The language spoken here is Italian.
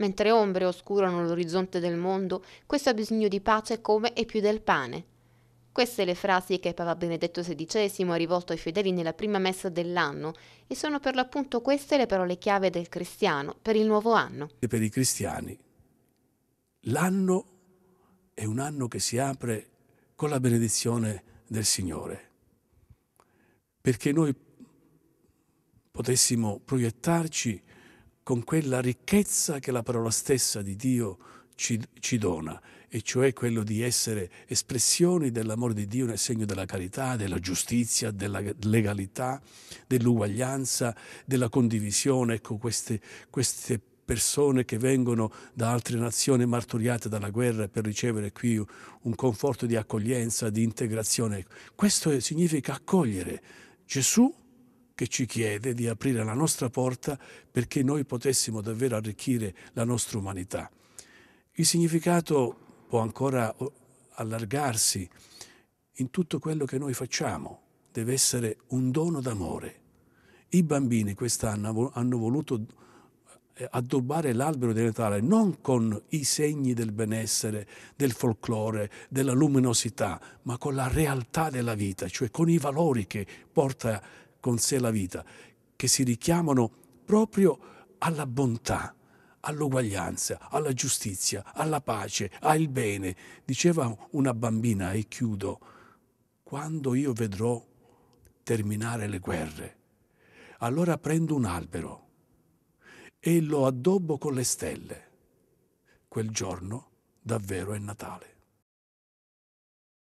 Mentre ombre oscurano l'orizzonte del mondo, questo ha bisogno di pace come e più del pane. Queste le frasi che Papa Benedetto XVI ha rivolto ai fedeli nella prima messa dell'anno e sono per l'appunto queste le parole chiave del cristiano per il nuovo anno. E per i cristiani l'anno è un anno che si apre con la benedizione del Signore, perché noi potessimo proiettarci con quella ricchezza che la parola stessa di Dio ci, ci dona, e cioè quello di essere espressioni dell'amore di Dio nel segno della carità, della giustizia, della legalità, dell'uguaglianza, della condivisione. Ecco, queste, queste persone che vengono da altre nazioni martoriate dalla guerra per ricevere qui un conforto di accoglienza, di integrazione. Questo significa accogliere Gesù che ci chiede di aprire la nostra porta perché noi potessimo davvero arricchire la nostra umanità. Il significato può ancora allargarsi in tutto quello che noi facciamo, deve essere un dono d'amore. I bambini quest'anno hanno voluto eh, addobbare l'albero di Natale non con i segni del benessere, del folklore, della luminosità, ma con la realtà della vita, cioè con i valori che porta con sé la vita, che si richiamano proprio alla bontà, all'uguaglianza, alla giustizia, alla pace, al bene. Diceva una bambina, e chiudo, quando io vedrò terminare le guerre, allora prendo un albero e lo addobbo con le stelle. Quel giorno davvero è Natale.